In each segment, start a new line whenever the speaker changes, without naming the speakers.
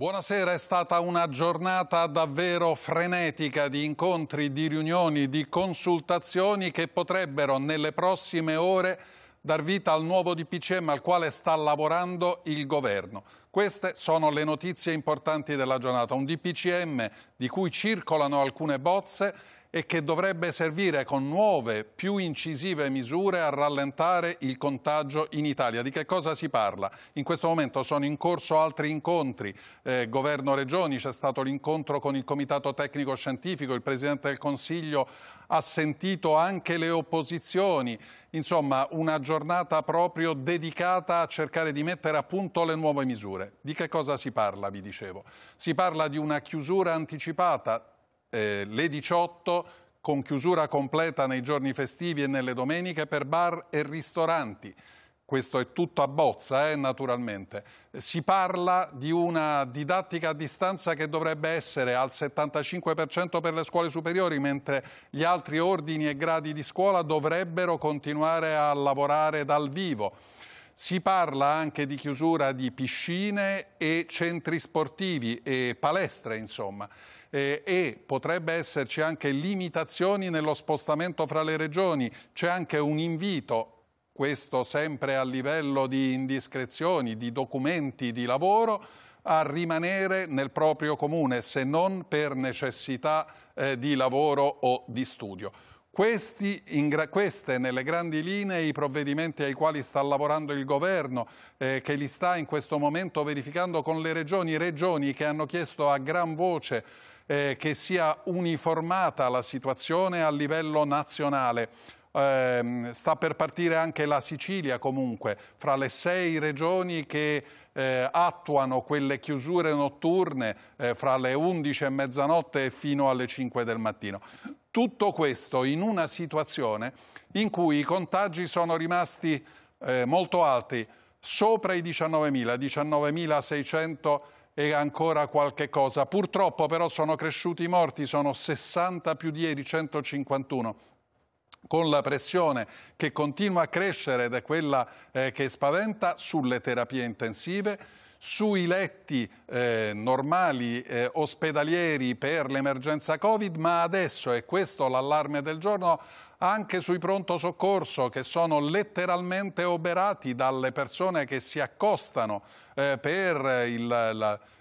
Buonasera, è stata una giornata davvero frenetica di incontri, di riunioni, di consultazioni che potrebbero nelle prossime ore dar vita al nuovo DPCM al quale sta lavorando il governo. Queste sono le notizie importanti della giornata, un DPCM di cui circolano alcune bozze e che dovrebbe servire con nuove, più incisive misure a rallentare il contagio in Italia. Di che cosa si parla? In questo momento sono in corso altri incontri, eh, governo regioni, c'è stato l'incontro con il Comitato Tecnico Scientifico, il Presidente del Consiglio ha sentito anche le opposizioni, insomma una giornata proprio dedicata a cercare di mettere a punto le nuove misure. Di che cosa si parla, vi dicevo? Si parla di una chiusura anticipata eh, le 18 con chiusura completa nei giorni festivi e nelle domeniche per bar e ristoranti. Questo è tutto a bozza, eh, naturalmente. Si parla di una didattica a distanza che dovrebbe essere al 75% per le scuole superiori, mentre gli altri ordini e gradi di scuola dovrebbero continuare a lavorare dal vivo. Si parla anche di chiusura di piscine e centri sportivi e palestre, insomma eh, e potrebbe esserci anche limitazioni nello spostamento fra le regioni. C'è anche un invito questo sempre a livello di indiscrezioni, di documenti, di lavoro, a rimanere nel proprio comune se non per necessità eh, di lavoro o di studio. Questi, queste nelle grandi linee i provvedimenti ai quali sta lavorando il governo, eh, che li sta in questo momento verificando con le regioni, regioni che hanno chiesto a gran voce eh, che sia uniformata la situazione a livello nazionale. Eh, sta per partire anche la Sicilia comunque, fra le sei regioni che eh, attuano quelle chiusure notturne eh, fra le 11 e mezzanotte fino alle 5 del mattino. Tutto questo in una situazione in cui i contagi sono rimasti eh, molto alti, sopra i 19.000, 19.600 e ancora qualche cosa. Purtroppo però sono cresciuti i morti, sono 60 più di ieri, 151 con la pressione che continua a crescere ed è quella eh, che spaventa sulle terapie intensive, sui letti eh, normali eh, ospedalieri per l'emergenza Covid, ma adesso, e questo l'allarme del giorno, anche sui pronto soccorso che sono letteralmente oberati dalle persone che si accostano eh, per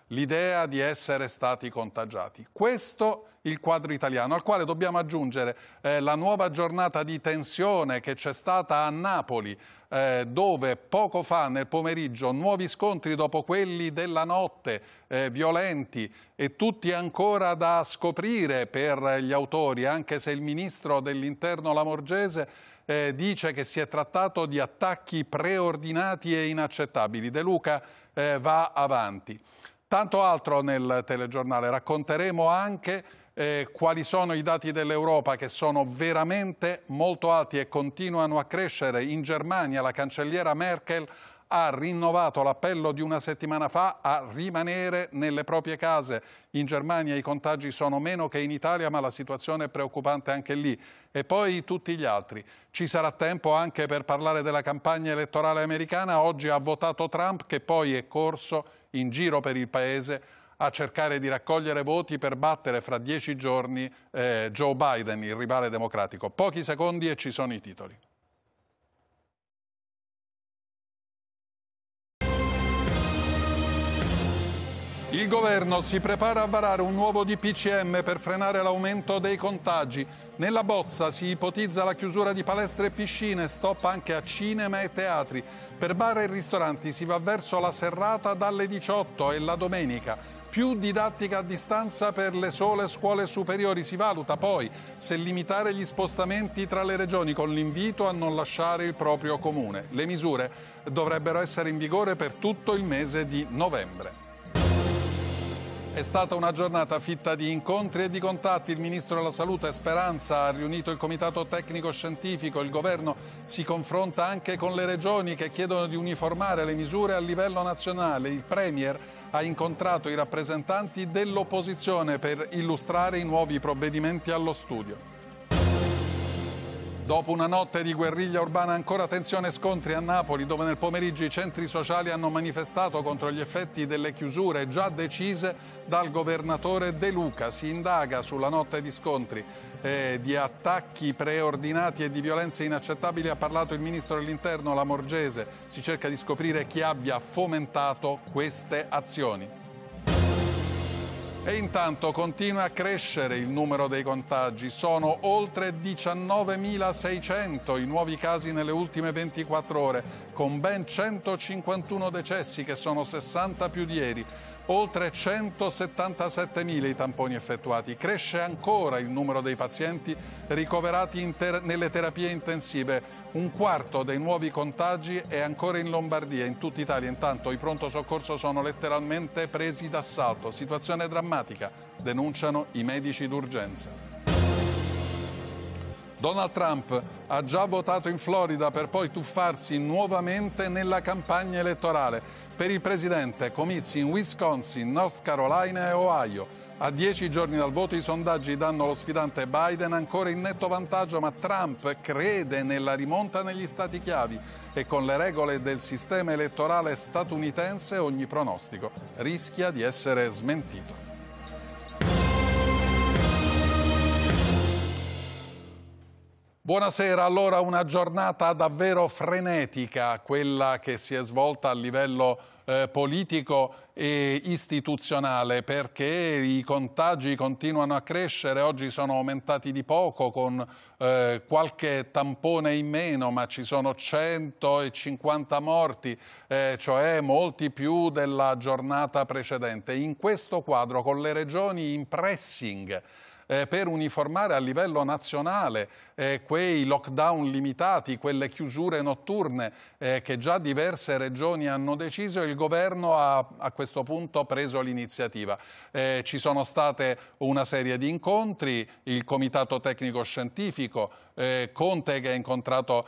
l'idea di essere stati contagiati. Questo il quadro italiano, al quale dobbiamo aggiungere eh, la nuova giornata di tensione che c'è stata a Napoli eh, dove poco fa nel pomeriggio nuovi scontri dopo quelli della notte eh, violenti e tutti ancora da scoprire per gli autori, anche se il ministro dell'interno Lamorgese eh, dice che si è trattato di attacchi preordinati e inaccettabili. De Luca eh, va avanti. Tanto altro nel telegiornale, racconteremo anche eh, quali sono i dati dell'Europa che sono veramente molto alti e continuano a crescere. In Germania la cancelliera Merkel ha rinnovato l'appello di una settimana fa a rimanere nelle proprie case. In Germania i contagi sono meno che in Italia, ma la situazione è preoccupante anche lì. E poi tutti gli altri. Ci sarà tempo anche per parlare della campagna elettorale americana. Oggi ha votato Trump, che poi è corso in giro per il Paese a cercare di raccogliere voti per battere fra dieci giorni eh, Joe Biden, il rivale democratico. Pochi secondi e ci sono i titoli. Il governo si prepara a varare un nuovo DPCM per frenare l'aumento dei contagi. Nella bozza si ipotizza la chiusura di palestre e piscine, stop anche a cinema e teatri. Per bar e ristoranti si va verso la serrata dalle 18 e la domenica più didattica a distanza per le sole scuole superiori. Si valuta poi se limitare gli spostamenti tra le regioni con l'invito a non lasciare il proprio comune. Le misure dovrebbero essere in vigore per tutto il mese di novembre. È stata una giornata fitta di incontri e di contatti. Il Ministro della Salute Speranza ha riunito il Comitato Tecnico Scientifico. Il Governo si confronta anche con le regioni che chiedono di uniformare le misure a livello nazionale. Il Premier ha incontrato i rappresentanti dell'opposizione per illustrare i nuovi provvedimenti allo studio. Dopo una notte di guerriglia urbana ancora tensione e scontri a Napoli, dove nel pomeriggio i centri sociali hanno manifestato contro gli effetti delle chiusure già decise dal governatore De Luca. Si indaga sulla notte di scontri eh, di attacchi preordinati e di violenze inaccettabili ha parlato il ministro dell'interno la Morgese. Si cerca di scoprire chi abbia fomentato queste azioni. E intanto continua a crescere il numero dei contagi, sono oltre 19.600 i nuovi casi nelle ultime 24 ore, con ben 151 decessi che sono 60 più di ieri, oltre 177.000 i tamponi effettuati. Cresce ancora il numero dei pazienti ricoverati ter nelle terapie intensive. Un quarto dei nuovi contagi è ancora in Lombardia, in tutta Italia. Intanto i pronto soccorso sono letteralmente presi d'assalto. Situazione drammatica, denunciano i medici d'urgenza. Donald Trump ha già votato in Florida per poi tuffarsi nuovamente nella campagna elettorale. Per il presidente, comizi in Wisconsin, North Carolina e Ohio. A dieci giorni dal voto i sondaggi danno lo sfidante Biden ancora in netto vantaggio, ma Trump crede nella rimonta negli stati chiavi e con le regole del sistema elettorale statunitense ogni pronostico rischia di essere smentito. Buonasera, allora una giornata davvero frenetica, quella che si è svolta a livello eh, politico e istituzionale perché i contagi continuano a crescere, oggi sono aumentati di poco con eh, qualche tampone in meno ma ci sono 150 morti, eh, cioè molti più della giornata precedente. In questo quadro con le regioni in pressing eh, per uniformare a livello nazionale eh, quei lockdown limitati, quelle chiusure notturne eh, che già diverse regioni hanno deciso, il governo ha a questo punto preso l'iniziativa. Eh, ci sono state una serie di incontri, il comitato tecnico scientifico, eh, Conte che ha incontrato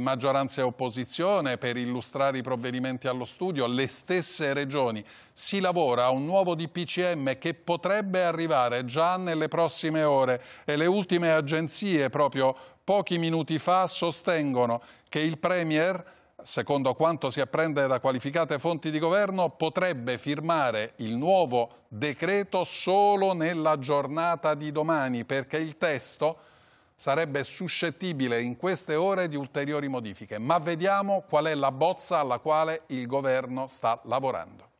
maggioranza e opposizione per illustrare i provvedimenti allo studio, le stesse regioni. Si lavora a un nuovo DPCM che potrebbe arrivare già nelle prossime ore e le ultime agenzie proprio proprio pochi minuti fa sostengono che il Premier secondo quanto si apprende da qualificate fonti di governo, potrebbe firmare il nuovo decreto solo nella giornata di domani, perché il testo sarebbe suscettibile in queste ore di ulteriori modifiche. Ma vediamo qual è la bozza alla quale il governo sta lavorando.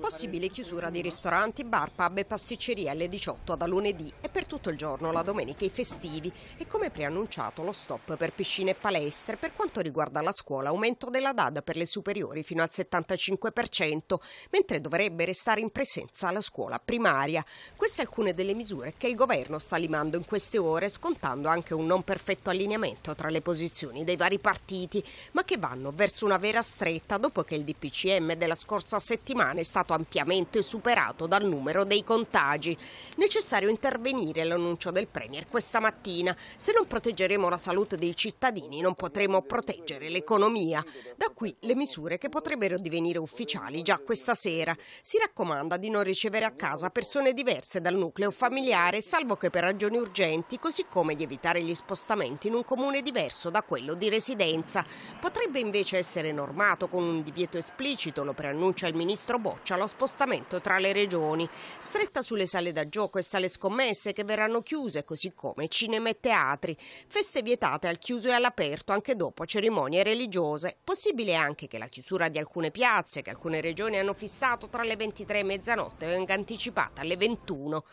Possibile chiusura di ristoranti, bar, pub e pasticcerie alle 18 da lunedì e per tutto il giorno la domenica i festivi e come preannunciato lo stop per piscine e palestre. Per quanto riguarda la scuola, aumento della DAD per le superiori fino al 75%, mentre dovrebbe restare in presenza la scuola primaria. Queste alcune delle misure che il governo sta limando in queste ore, scontando anche un non perfetto allineamento tra le posizioni dei vari partiti, ma che vanno verso una vera stretta dopo che il DPCM della scorsa settimana è stato stato ampiamente superato dal numero dei contagi. Necessario intervenire l'annuncio del Premier questa mattina. Se non proteggeremo la salute dei cittadini non potremo proteggere l'economia. Da qui le misure che potrebbero divenire ufficiali già questa sera. Si raccomanda di non ricevere a casa persone diverse dal nucleo familiare, salvo che per ragioni urgenti, così come di evitare gli spostamenti in un comune diverso da quello di residenza. Potrebbe invece essere normato con un divieto esplicito, lo preannuncia il ministro Boccia, lo spostamento tra le regioni. Stretta sulle sale da gioco e sale scommesse che verranno chiuse, così come cinema e teatri. Feste vietate al chiuso e all'aperto anche dopo cerimonie religiose. Possibile anche che la chiusura di alcune piazze che alcune regioni hanno fissato tra le 23 e mezzanotte venga anticipata alle 21.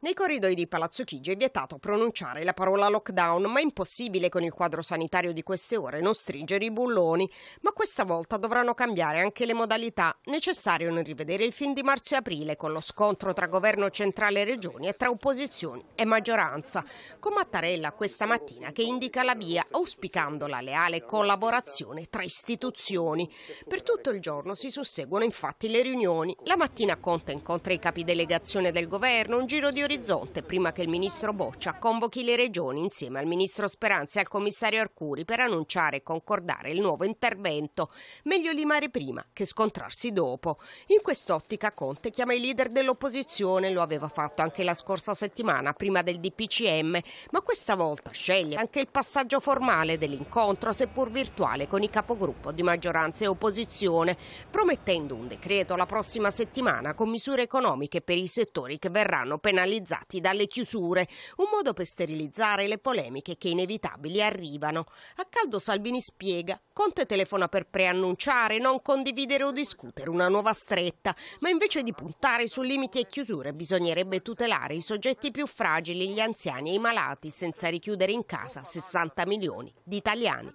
Nei corridoi di Palazzo Chigi è vietato pronunciare la parola lockdown, ma è impossibile con il quadro sanitario di queste ore non stringere i bulloni. Ma questa volta dovranno cambiare anche le modalità. Necessario non rivedere vedere il film di marzo-aprile con lo scontro tra governo centrale e regioni e tra opposizioni e maggioranza, con Mattarella questa mattina che indica la via auspicando la leale collaborazione tra istituzioni. Per tutto il giorno si susseguono infatti le riunioni. La mattina Conte incontra i capi delegazione del governo, un giro di orizzonte prima che il ministro Boccia convochi le regioni insieme al ministro Speranza e al commissario Arcuri per annunciare e concordare il nuovo intervento. Meglio limare prima che scontrarsi dopo. In questo quest'ottica Conte chiama i leader dell'opposizione, lo aveva fatto anche la scorsa settimana prima del DPCM, ma questa volta sceglie anche il passaggio formale dell'incontro, seppur virtuale, con i capogruppo di maggioranza e opposizione, promettendo un decreto la prossima settimana con misure economiche per i settori che verranno penalizzati dalle chiusure, un modo per sterilizzare le polemiche che inevitabili arrivano. A caldo Salvini spiega, Conte telefona per preannunciare, non condividere o discutere una nuova stretta ma invece di puntare su limiti e chiusure bisognerebbe tutelare i soggetti più fragili, gli anziani e i malati, senza richiudere in casa 60 milioni di italiani.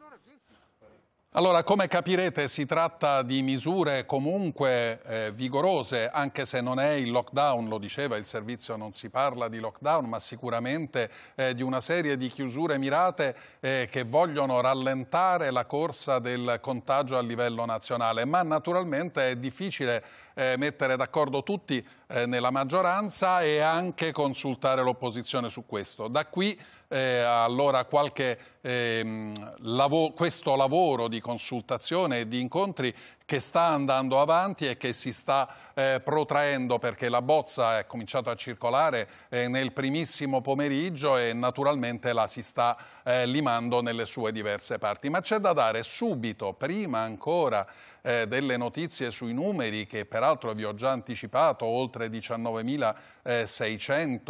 Allora, come capirete, si tratta di misure comunque eh, vigorose, anche se non è il lockdown, lo diceva il servizio, non si parla di lockdown, ma sicuramente eh, di una serie di chiusure mirate eh, che vogliono rallentare la corsa del contagio a livello nazionale. Ma naturalmente è difficile eh, mettere d'accordo tutti eh, nella maggioranza e anche consultare l'opposizione su questo. Da qui eh, allora qualche, ehm, lav questo lavoro di consultazione e di incontri che sta andando avanti e che si sta eh, protraendo perché la bozza è cominciata a circolare eh, nel primissimo pomeriggio e naturalmente la si sta eh, limando nelle sue diverse parti. Ma c'è da dare subito, prima ancora eh, delle notizie sui numeri che peraltro vi ho già anticipato, oltre 19.600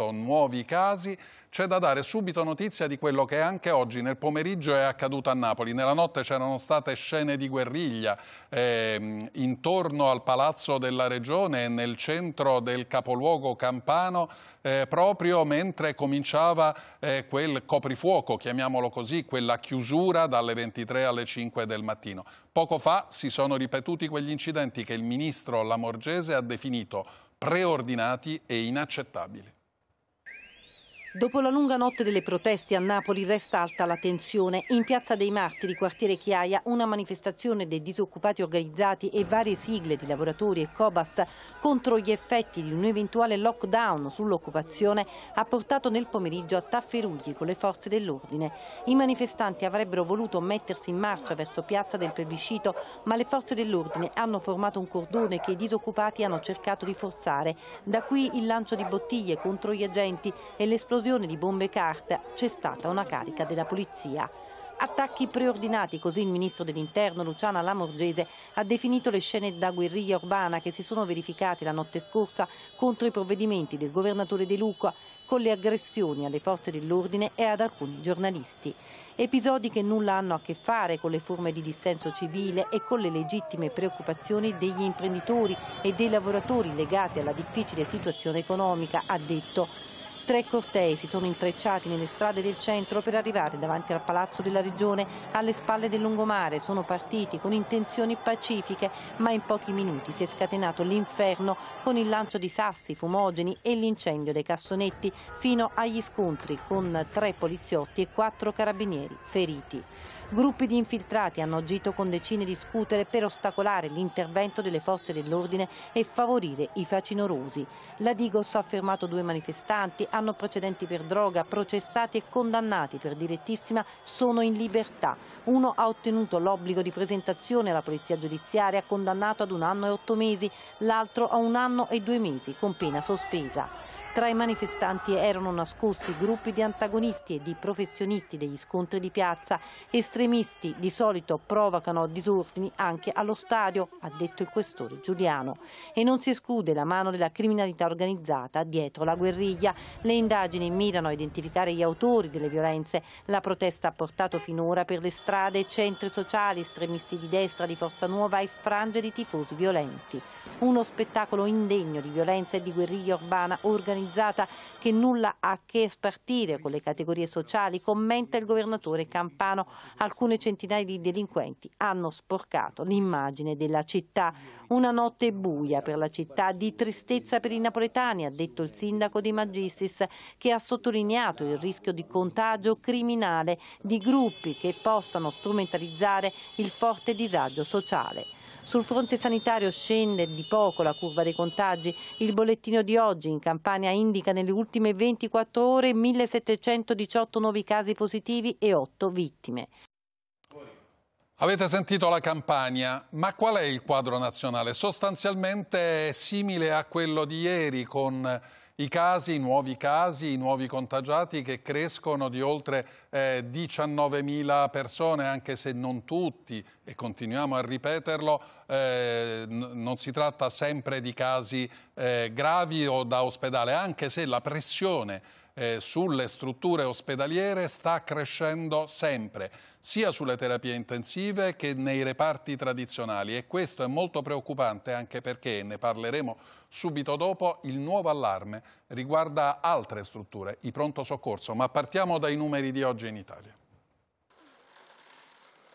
eh, nuovi casi, c'è da dare subito notizia di quello che anche oggi nel pomeriggio è accaduto a Napoli. Nella notte c'erano state scene di guerriglia eh, intorno al Palazzo della Regione e nel centro del capoluogo campano eh, proprio mentre cominciava eh, quel coprifuoco, chiamiamolo così, quella chiusura dalle 23 alle 5 del mattino. Poco fa si sono ripetuti quegli incidenti che il ministro Lamorgese ha definito preordinati e inaccettabili.
Dopo la lunga notte delle proteste a Napoli resta alta la tensione. In Piazza dei Martiri, quartiere Chiaia, una manifestazione dei disoccupati organizzati e varie sigle di lavoratori e Cobas contro gli effetti di un eventuale lockdown sull'occupazione ha portato nel pomeriggio a tafferugli con le forze dell'ordine. I manifestanti avrebbero voluto mettersi in marcia verso Piazza del Plebiscito, ma le forze dell'ordine hanno formato un cordone che i disoccupati hanno cercato di forzare. Da qui il lancio di bottiglie contro gli agenti e l'esplosione esplosione di bombe e carta c'è stata una carica della polizia. Attacchi preordinati, così il ministro dell'interno Luciana Lamorgese ha definito le scene da guerriglia urbana che si sono verificate la notte scorsa contro i provvedimenti del governatore De Luca con le aggressioni alle forze dell'ordine e ad alcuni giornalisti. Episodi che nulla hanno a che fare con le forme di dissenso civile e con le legittime preoccupazioni degli imprenditori e dei lavoratori legate alla difficile situazione economica, ha detto tre cortei si sono intrecciati nelle strade del centro per arrivare davanti al Palazzo della Regione alle spalle del lungomare. Sono partiti con intenzioni pacifiche, ma in pochi minuti si è scatenato l'inferno con il lancio di sassi, fumogeni e l'incendio dei cassonetti fino agli scontri con tre poliziotti e quattro carabinieri feriti. Gruppi di infiltrati hanno agito con decine di scooter per ostacolare l'intervento delle forze dell'ordine e favorire i facinorosi. La Digos ha fermato due manifestanti, hanno precedenti per droga, processati e condannati per direttissima sono in libertà. Uno ha ottenuto l'obbligo di presentazione alla polizia giudiziaria, condannato ad un anno e otto mesi, l'altro a un anno e due mesi con pena sospesa. Tra i manifestanti erano nascosti gruppi di antagonisti e di professionisti degli scontri di piazza. Estremisti di solito provocano disordini anche allo stadio, ha detto il questore Giuliano. E non si esclude la mano della criminalità organizzata dietro la guerriglia. Le indagini mirano a identificare gli autori delle violenze. La protesta ha portato finora per le strade centri sociali, estremisti di destra, di Forza Nuova e frange di tifosi violenti. Uno spettacolo indegno di violenza e di guerriglia urbana organizzata organizzata che nulla ha a che spartire con le categorie sociali, commenta il governatore Campano. Alcune centinaia di delinquenti hanno sporcato l'immagine della città. Una notte buia per la città, di tristezza per i napoletani, ha detto il sindaco di Magistris, che ha sottolineato il rischio di contagio criminale di gruppi che possano strumentalizzare il forte disagio sociale. Sul fronte sanitario scende di poco la curva dei contagi. Il bollettino di oggi in Campania indica nelle ultime 24 ore 1718 nuovi casi positivi e 8 vittime.
Avete sentito la campagna, ma qual è il quadro nazionale? Sostanzialmente è simile a quello di ieri con i casi, i nuovi casi, i nuovi contagiati che crescono di oltre eh, 19.000 persone, anche se non tutti, e continuiamo a ripeterlo, eh, non si tratta sempre di casi eh, gravi o da ospedale, anche se la pressione eh, sulle strutture ospedaliere sta crescendo sempre, sia sulle terapie intensive che nei reparti tradizionali e questo è molto preoccupante anche perché, ne parleremo subito dopo, il nuovo allarme riguarda altre strutture, i pronto soccorso, ma partiamo dai numeri di oggi in Italia.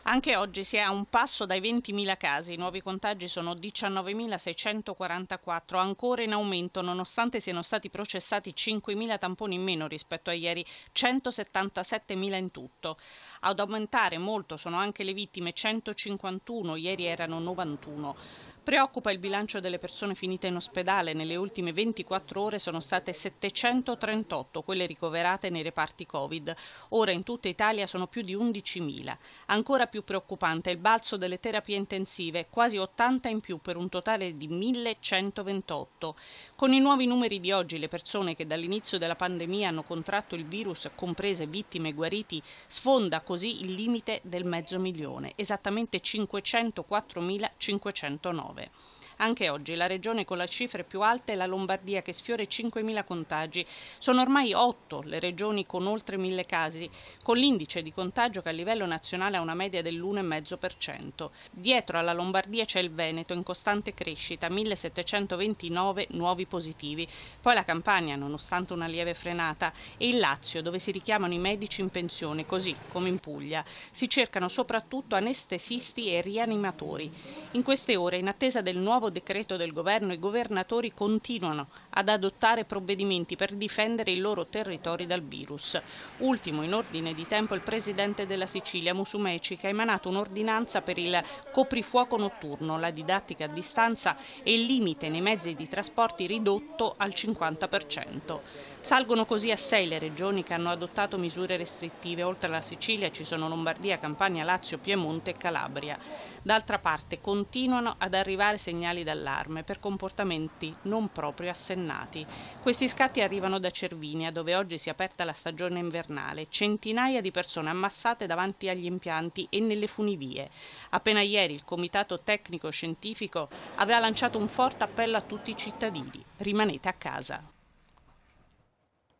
Anche oggi si è a un passo dai 20.000 casi, i nuovi contagi sono 19.644, ancora in aumento nonostante siano stati processati 5.000 tamponi in meno rispetto a ieri, 177.000 in tutto. Ad aumentare molto sono anche le vittime, 151, ieri erano 91. Preoccupa il bilancio delle persone finite in ospedale. Nelle ultime 24 ore sono state 738 quelle ricoverate nei reparti Covid. Ora in tutta Italia sono più di 11.000. Ancora più preoccupante è il balzo delle terapie intensive, quasi 80 in più per un totale di 1.128. Con i nuovi numeri di oggi le persone che dall'inizio della pandemia hanno contratto il virus, comprese vittime e guariti, sfonda così il limite del mezzo milione, esattamente 504.509. হবে Anche oggi la regione con le cifre più alte è la Lombardia che sfiora i 5.000 contagi. Sono ormai 8 le regioni con oltre 1.000 casi, con l'indice di contagio che a livello nazionale ha una media dell'1,5%. Dietro alla Lombardia c'è il Veneto in costante crescita, 1.729 nuovi positivi. Poi la Campania, nonostante una lieve frenata, e il Lazio, dove si richiamano i medici in pensione, così come in Puglia. Si cercano soprattutto anestesisti e rianimatori. In queste ore, in attesa del nuovo nuovo decreto del governo i governatori continuano ad adottare provvedimenti per difendere i loro territori dal virus. Ultimo in ordine di tempo il presidente della Sicilia, Musumeci, che ha emanato un'ordinanza per il coprifuoco notturno, la didattica a distanza e il limite nei mezzi di trasporti ridotto al 50%. Salgono così a sei le regioni che hanno adottato misure restrittive. Oltre alla Sicilia ci sono Lombardia, Campania, Lazio, Piemonte e Calabria. D'altra parte continuano ad arrivare segnali segnali d'allarme per comportamenti non proprio assennati. Questi scatti arrivano da Cervinia, dove oggi si è aperta la stagione invernale, centinaia di persone ammassate davanti agli impianti e nelle funivie. Appena ieri il Comitato Tecnico Scientifico aveva lanciato un forte appello a tutti i cittadini: rimanete a casa.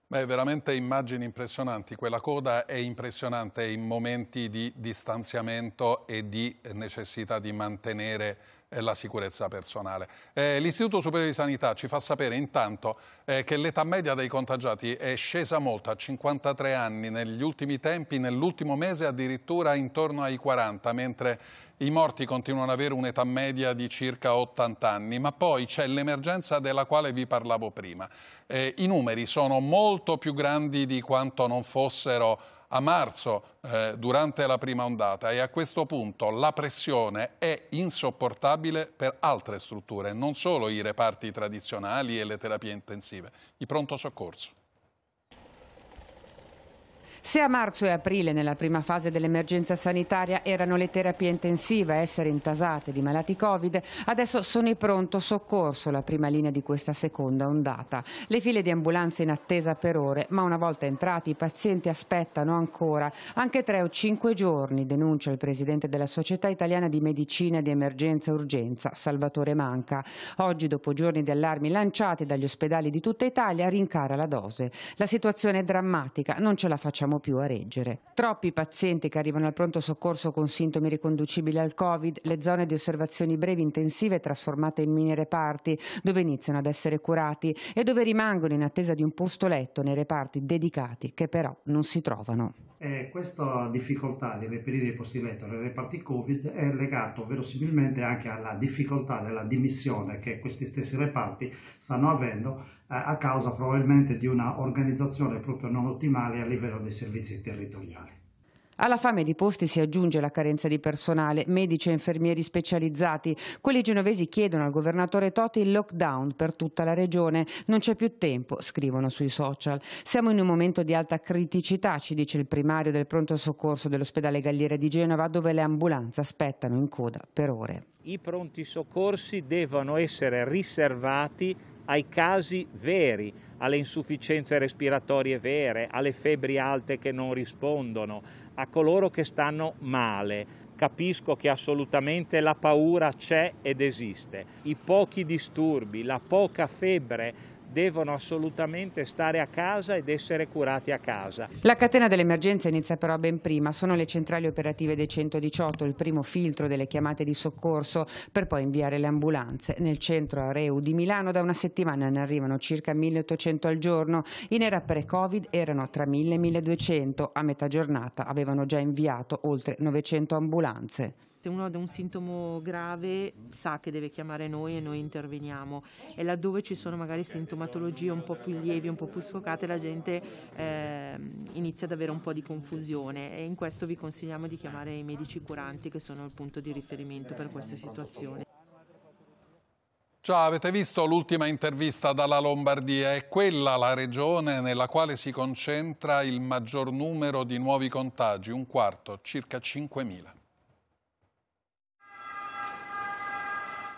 Beh, veramente immagini impressionanti. Quella coda è impressionante in momenti di distanziamento e di necessità di mantenere e la sicurezza personale. Eh, L'Istituto Superiore di Sanità ci fa sapere intanto eh, che l'età media dei contagiati è scesa molto a 53 anni negli ultimi tempi, nell'ultimo mese addirittura intorno ai 40, mentre i morti continuano ad avere un'età media di circa 80 anni, ma poi c'è l'emergenza della quale vi parlavo prima. Eh, I numeri sono molto più grandi di quanto non fossero a marzo eh, durante la prima ondata e a questo punto la pressione è insopportabile per altre strutture, non solo i reparti tradizionali e le terapie intensive, i pronto soccorso.
Se a marzo e aprile, nella prima fase dell'emergenza sanitaria, erano le terapie intensive a essere intasate di malati Covid, adesso sono i pronto soccorso la prima linea di questa seconda ondata. Le file di ambulanze in attesa per ore, ma una volta entrati i pazienti aspettano ancora anche tre o cinque giorni, denuncia il presidente della Società Italiana di Medicina di Emergenza e Urgenza, Salvatore Manca. Oggi, dopo giorni di allarmi lanciati dagli ospedali di tutta Italia, rincara la dose. La situazione è drammatica, non ce la facciamo riusciamo più a reggere. Troppi pazienti che arrivano al pronto soccorso con sintomi riconducibili al Covid, le zone di osservazioni brevi intensive trasformate in mini reparti dove iniziano ad essere curati e dove rimangono in attesa di un posto letto nei reparti dedicati che però non si trovano.
Eh, questa difficoltà di reperire i posti letto nei reparti Covid è legata verosimilmente anche alla difficoltà della dimissione che questi stessi reparti stanno avendo a causa probabilmente di una organizzazione proprio non ottimale a livello dei servizi territoriali.
Alla fame di posti si aggiunge la carenza di personale, medici e infermieri specializzati. Quelli genovesi chiedono al governatore Toti il lockdown per tutta la regione. Non c'è più tempo, scrivono sui social. Siamo in un momento di alta criticità, ci dice il primario del pronto soccorso dell'ospedale Galliera di Genova, dove le ambulanze aspettano in coda per ore.
I pronti soccorsi devono essere riservati ai casi veri, alle insufficienze respiratorie vere, alle febbri alte che non rispondono, a coloro che stanno male. Capisco che assolutamente la paura c'è ed esiste. I pochi disturbi, la poca febbre devono assolutamente stare a casa ed essere curati a casa.
La catena dell'emergenza inizia però ben prima, sono le centrali operative dei 118 il primo filtro delle chiamate di soccorso per poi inviare le ambulanze. Nel centro Areu di Milano da una settimana ne arrivano circa 1800 al giorno, in era pre-Covid erano tra 1000 e 1200, a metà giornata avevano già inviato oltre 900 ambulanze se uno ha un sintomo grave sa che deve chiamare noi e noi interveniamo e laddove ci sono magari sintomatologie un po' più lievi, un po' più sfocate, la gente eh, inizia ad avere un po' di confusione e in questo vi consigliamo di chiamare i medici curanti che sono il punto di riferimento per queste situazioni.
Ciao, avete visto l'ultima intervista dalla Lombardia? È quella la regione nella quale si concentra il maggior numero di nuovi contagi, un quarto, circa 5.000.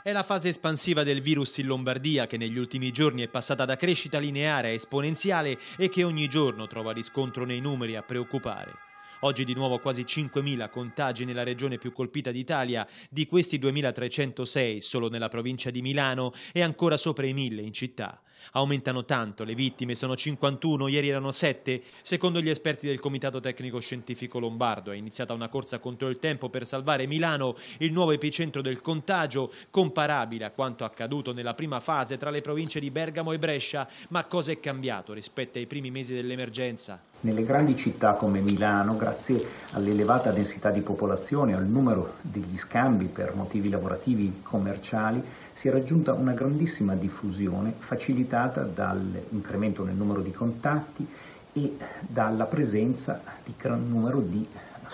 è la fase espansiva del virus in Lombardia che negli ultimi giorni è passata da crescita lineare a esponenziale e che ogni giorno trova riscontro nei numeri a preoccupare. Oggi di nuovo quasi 5.000 contagi nella regione più colpita d'Italia, di questi 2.306 solo nella provincia di Milano e ancora sopra i 1.000 in città. Aumentano tanto le vittime, sono 51, ieri erano 7. Secondo gli esperti del Comitato Tecnico Scientifico Lombardo è iniziata una corsa contro il tempo per salvare Milano, il nuovo epicentro del contagio, comparabile a quanto accaduto nella prima fase tra le province di Bergamo e Brescia. Ma cosa è cambiato rispetto ai primi mesi dell'emergenza? Nelle grandi città come Milano, grazie all'elevata densità di popolazione e al numero degli
scambi per motivi lavorativi commerciali, si è raggiunta una grandissima diffusione facilitata dall'incremento nel numero di contatti e dalla presenza di gran numero di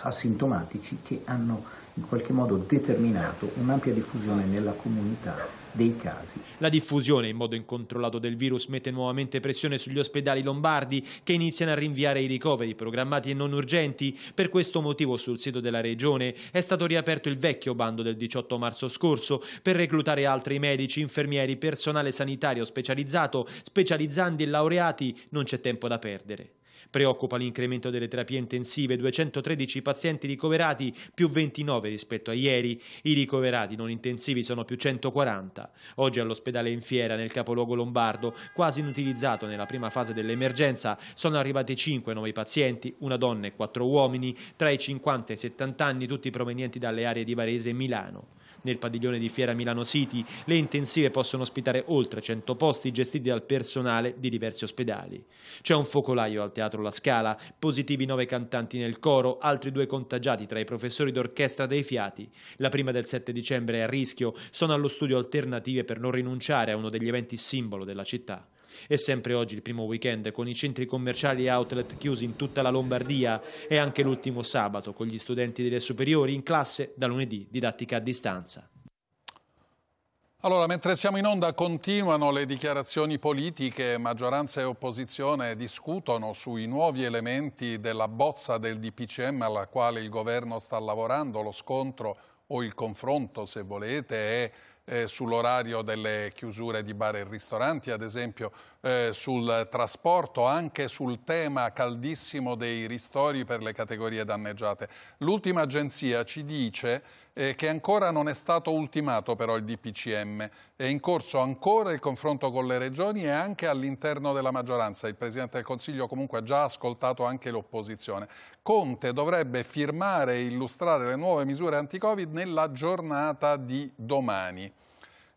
asintomatici che hanno in qualche modo determinato un'ampia diffusione nella comunità dei casi.
La diffusione in modo incontrollato del virus mette nuovamente pressione sugli ospedali lombardi che iniziano a rinviare i ricoveri programmati e non urgenti. Per questo motivo sul sito della Regione è stato riaperto il vecchio bando del 18 marzo scorso per reclutare altri medici, infermieri, personale sanitario specializzato, specializzandi e laureati. Non c'è tempo da perdere. Preoccupa l'incremento delle terapie intensive, 213 pazienti ricoverati più 29 rispetto a ieri. I ricoverati non intensivi sono più 140. Oggi all'ospedale in Fiera, nel capoluogo lombardo, quasi inutilizzato nella prima fase dell'emergenza, sono arrivati 5 nuovi pazienti, una donna e 4 uomini, tra i 50 e i 70 anni, tutti provenienti dalle aree di Varese e Milano. Nel padiglione di Fiera Milano City le intensive possono ospitare oltre 100 posti gestiti dal personale di diversi ospedali. C'è un focolaio al Teatro La Scala, positivi 9 cantanti nel coro, altri due contagiati tra i professori d'orchestra dei fiati. La prima del 7 dicembre è a rischio, sono allo studio alternative per non rinunciare a uno degli eventi simbolo della città. E sempre oggi il primo weekend con i centri commerciali e outlet chiusi in tutta la Lombardia e anche l'ultimo sabato con gli studenti delle superiori in classe da lunedì didattica a distanza.
Allora, mentre siamo in onda continuano le dichiarazioni politiche, maggioranza e opposizione discutono sui nuovi elementi della bozza del DPCM alla quale il governo sta lavorando, lo scontro o il confronto se volete è eh, sull'orario delle chiusure di bar e ristoranti, ad esempio eh, sul trasporto, anche sul tema caldissimo dei ristori per le categorie danneggiate. L'ultima agenzia ci dice eh, che ancora non è stato ultimato però il DPCM. È in corso ancora il confronto con le regioni e anche all'interno della maggioranza. Il Presidente del Consiglio comunque ha già ascoltato anche l'opposizione. Conte dovrebbe firmare e illustrare le nuove misure anti-Covid nella giornata di domani.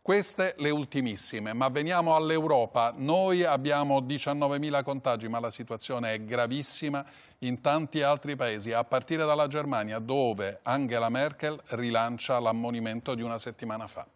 Queste le ultimissime, ma veniamo all'Europa. Noi abbiamo 19.000 contagi, ma la situazione è gravissima in tanti altri paesi, a partire dalla Germania, dove Angela Merkel rilancia l'ammonimento di una settimana fa.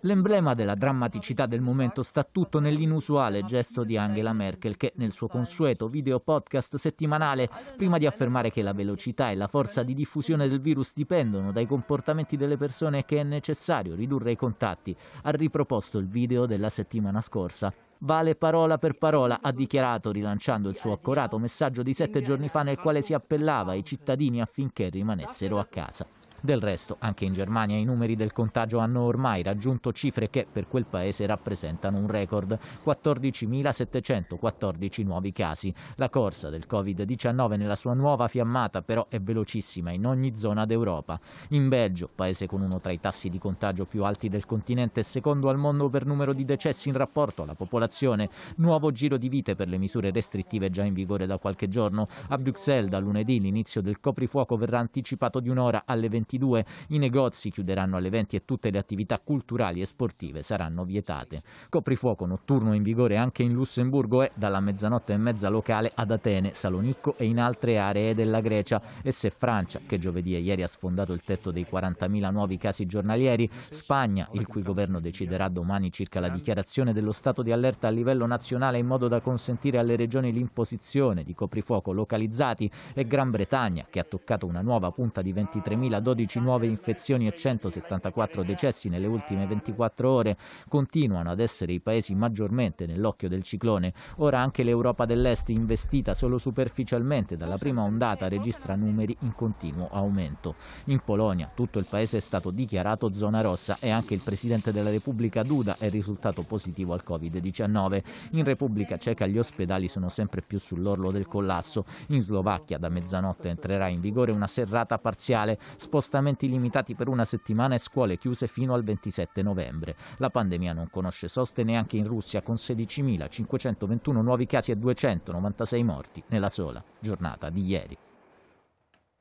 L'emblema della drammaticità del momento sta tutto nell'inusuale gesto di Angela Merkel che nel suo consueto video podcast settimanale, prima di affermare che la velocità e la forza di diffusione del virus dipendono dai comportamenti delle persone e che è necessario ridurre i contatti, ha riproposto il video della settimana scorsa vale parola per parola, ha dichiarato rilanciando il suo accorato messaggio di sette giorni fa nel quale si appellava ai cittadini affinché rimanessero a casa. Del resto, anche in Germania i numeri del contagio hanno ormai raggiunto cifre che per quel paese rappresentano un record, 14.714 nuovi casi. La corsa del Covid-19 nella sua nuova fiammata però è velocissima in ogni zona d'Europa. In Belgio, paese con uno tra i tassi di contagio più alti del continente e secondo al mondo per numero di decessi in rapporto alla popolazione, nuovo giro di vite per le misure restrittive già in vigore da qualche giorno. A Bruxelles da lunedì l'inizio del coprifuoco verrà anticipato di un'ora alle 20 2022 i negozi chiuderanno alle 20 e tutte le attività culturali e sportive saranno vietate. Coprifuoco notturno in vigore anche in Lussemburgo e dalla mezzanotte e mezza locale ad Atene, Salonicco e in altre aree della Grecia e se Francia, che giovedì e ieri ha sfondato il tetto dei 40.000 nuovi casi giornalieri, Spagna, il cui governo deciderà domani circa la dichiarazione dello stato di allerta a livello nazionale in modo da consentire alle regioni l'imposizione di coprifuoco localizzati e Gran Bretagna, che ha toccato una nuova punta di 23.012 112 nuove infezioni e 174 decessi nelle ultime 24 ore continuano ad essere i paesi maggiormente nell'occhio del ciclone. Ora anche l'Europa dell'Est, investita solo superficialmente dalla prima ondata, registra numeri in continuo aumento. In Polonia tutto il paese è stato dichiarato zona rossa e anche il presidente della Repubblica Duda è risultato positivo al Covid-19. In Repubblica Ceca gli ospedali sono sempre più sull'orlo del collasso. In Slovacchia da mezzanotte entrerà in vigore una serrata parziale. Sposta spostamenti limitati per una settimana e scuole chiuse fino al 27 novembre. La pandemia non conosce soste neanche in Russia, con 16.521 nuovi casi e 296 morti nella sola giornata di ieri.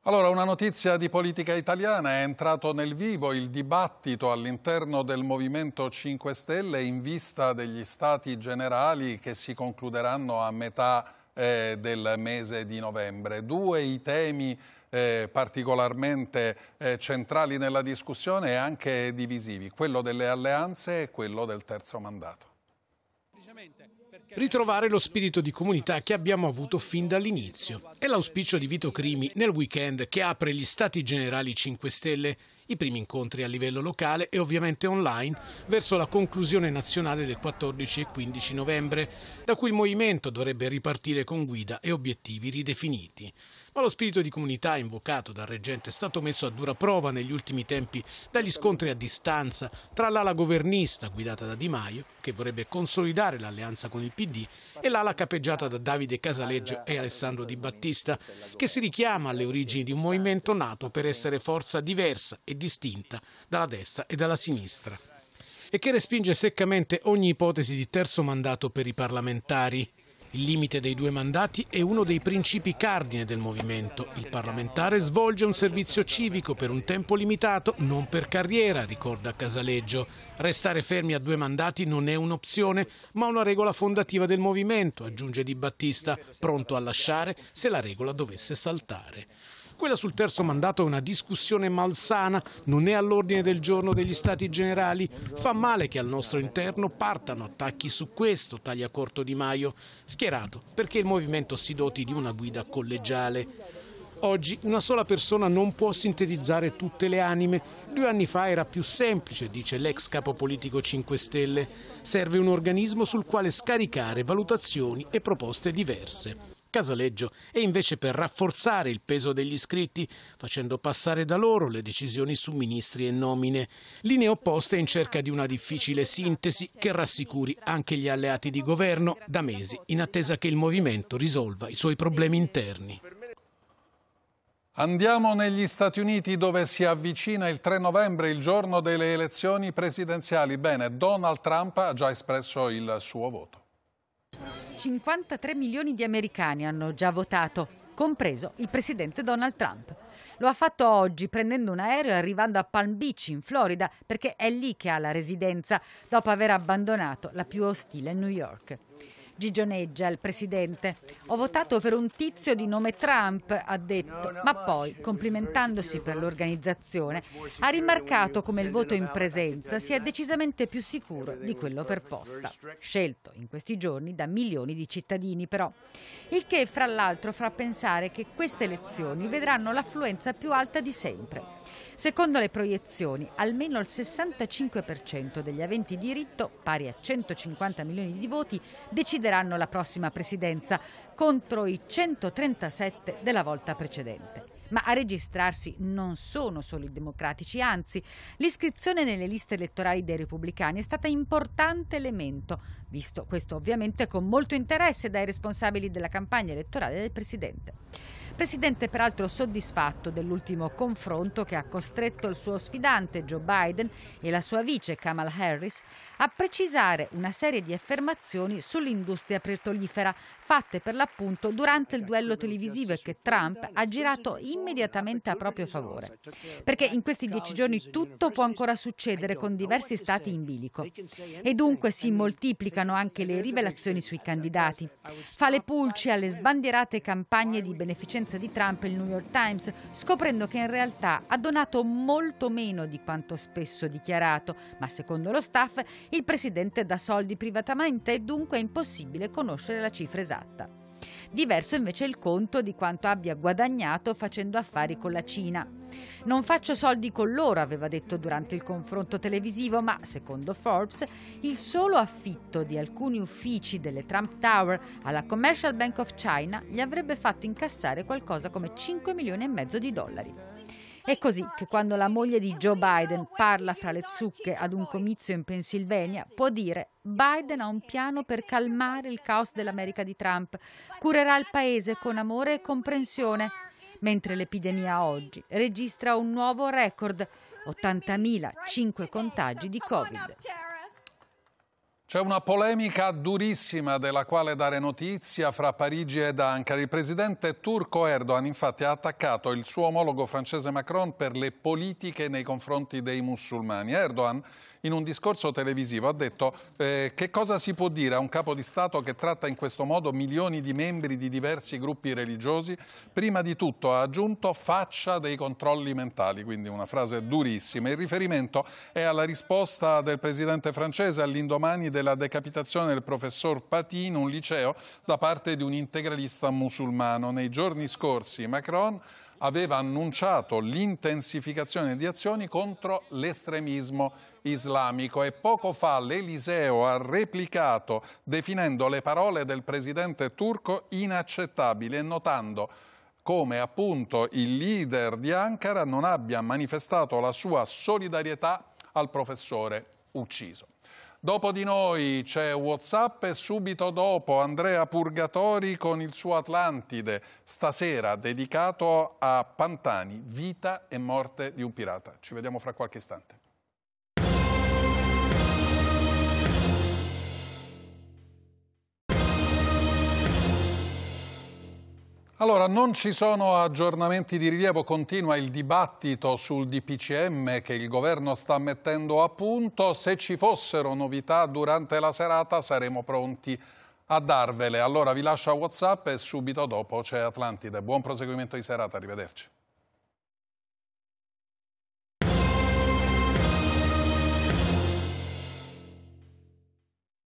Allora, una notizia di politica italiana. È entrato nel vivo il dibattito all'interno del Movimento 5 Stelle in vista degli stati generali che si concluderanno a metà eh, del mese di novembre. Due i temi eh, particolarmente eh, centrali nella discussione e anche divisivi, quello delle alleanze e quello del terzo mandato.
Ritrovare lo spirito di comunità che abbiamo avuto fin dall'inizio. È l'auspicio di Vito Crimi nel weekend che apre gli Stati Generali 5 Stelle, i primi incontri a livello locale e ovviamente online, verso la conclusione nazionale del 14 e 15 novembre, da cui il movimento dovrebbe ripartire con guida e obiettivi ridefiniti ma lo spirito di comunità invocato dal reggente è stato messo a dura prova negli ultimi tempi dagli scontri a distanza tra l'ala governista guidata da Di Maio, che vorrebbe consolidare l'alleanza con il PD, e l'ala capeggiata da Davide Casaleggio e Alessandro Di Battista, che si richiama alle origini di un movimento nato per essere forza diversa e distinta dalla destra e dalla sinistra e che respinge seccamente ogni ipotesi di terzo mandato per i parlamentari. Il limite dei due mandati è uno dei principi cardine del movimento. Il parlamentare svolge un servizio civico per un tempo limitato, non per carriera, ricorda Casaleggio. Restare fermi a due mandati non è un'opzione, ma una regola fondativa del movimento, aggiunge Di Battista, pronto a lasciare se la regola dovesse saltare. Quella sul terzo mandato è una discussione malsana, non è all'ordine del giorno degli stati generali. Fa male che al nostro interno partano attacchi su questo, taglia corto Di Maio, schierato perché il movimento si doti di una guida collegiale. Oggi una sola persona non può sintetizzare tutte le anime. Due anni fa era più semplice, dice l'ex capo politico 5 Stelle. Serve un organismo sul quale scaricare valutazioni e proposte diverse. Casaleggio è invece per rafforzare il peso degli iscritti, facendo passare da loro le decisioni su ministri e nomine. Linee opposte in cerca di una difficile sintesi che rassicuri anche gli alleati di governo da mesi, in attesa che il movimento risolva i suoi problemi
interni. Andiamo negli Stati Uniti dove si avvicina il 3 novembre, il giorno delle elezioni presidenziali. Bene, Donald Trump ha già espresso il suo voto.
53 milioni di americani hanno già votato, compreso il presidente Donald Trump. Lo ha fatto oggi prendendo un aereo e arrivando a Palm Beach in Florida perché è lì che ha la residenza dopo aver abbandonato la più ostile New York. Gigioneggia, il presidente. Ho votato per un tizio di nome Trump, ha detto, ma poi, complimentandosi per l'organizzazione, ha rimarcato come il voto in presenza sia decisamente più sicuro di quello per posta, scelto in questi giorni da milioni di cittadini però. Il che, fra l'altro, fa pensare che queste elezioni vedranno l'affluenza più alta di sempre. Secondo le proiezioni, almeno il 65% degli aventi diritto, pari a 150 milioni di voti, decideranno la prossima presidenza, contro i 137 della volta precedente. Ma a registrarsi non sono solo i democratici, anzi l'iscrizione nelle liste elettorali dei repubblicani è stata importante elemento, visto questo ovviamente con molto interesse dai responsabili della campagna elettorale del Presidente presidente peraltro soddisfatto dell'ultimo confronto che ha costretto il suo sfidante Joe Biden e la sua vice Kamala Harris a precisare una serie di affermazioni sull'industria petrolifera fatte per l'appunto durante il duello televisivo e che Trump ha girato immediatamente a proprio favore. Perché in questi dieci giorni tutto può ancora succedere con diversi stati in bilico e dunque si moltiplicano anche le rivelazioni sui candidati. Fa le pulci alle sbandierate campagne di beneficenza conferenza di Trump il New York Times, scoprendo che in realtà ha donato molto meno di quanto spesso dichiarato, ma secondo lo staff il presidente dà soldi privatamente e dunque è impossibile conoscere la cifra esatta. Diverso invece il conto di quanto abbia guadagnato facendo affari con la Cina. Non faccio soldi con loro, aveva detto durante il confronto televisivo, ma secondo Forbes il solo affitto di alcuni uffici delle Trump Tower alla Commercial Bank of China gli avrebbe fatto incassare qualcosa come 5 milioni e mezzo di dollari. È così che quando la moglie di Joe Biden parla fra le zucche ad un comizio in Pennsylvania può dire Biden ha un piano per calmare il caos dell'America di Trump, curerà il paese con amore e comprensione, mentre l'epidemia oggi registra un nuovo record, 80.005 contagi di Covid.
C'è una polemica durissima della quale dare notizia fra Parigi ed Ankara. Il presidente turco Erdogan infatti ha attaccato il suo omologo francese Macron per le politiche nei confronti dei musulmani. Erdogan in un discorso televisivo ha detto eh, che cosa si può dire a un capo di Stato che tratta in questo modo milioni di membri di diversi gruppi religiosi? Prima di tutto ha aggiunto faccia dei controlli mentali, quindi una frase durissima. Il riferimento è alla risposta del presidente francese all'indomani della decapitazione del professor Paty in un liceo da parte di un integralista musulmano. Nei giorni scorsi Macron aveva annunciato l'intensificazione di azioni contro l'estremismo islamico e poco fa l'Eliseo ha replicato definendo le parole del presidente turco inaccettabili e notando come appunto il leader di Ankara non abbia manifestato la sua solidarietà al professore ucciso. Dopo di noi c'è Whatsapp e subito dopo Andrea Purgatori con il suo Atlantide, stasera dedicato a Pantani, vita e morte di un pirata. Ci vediamo fra qualche istante. Allora, non ci sono aggiornamenti di rilievo, continua il dibattito sul DPCM che il governo sta mettendo a punto. Se ci fossero novità durante la serata saremo pronti a darvele. Allora vi lascio a Whatsapp e subito dopo c'è Atlantide. Buon proseguimento di serata, arrivederci.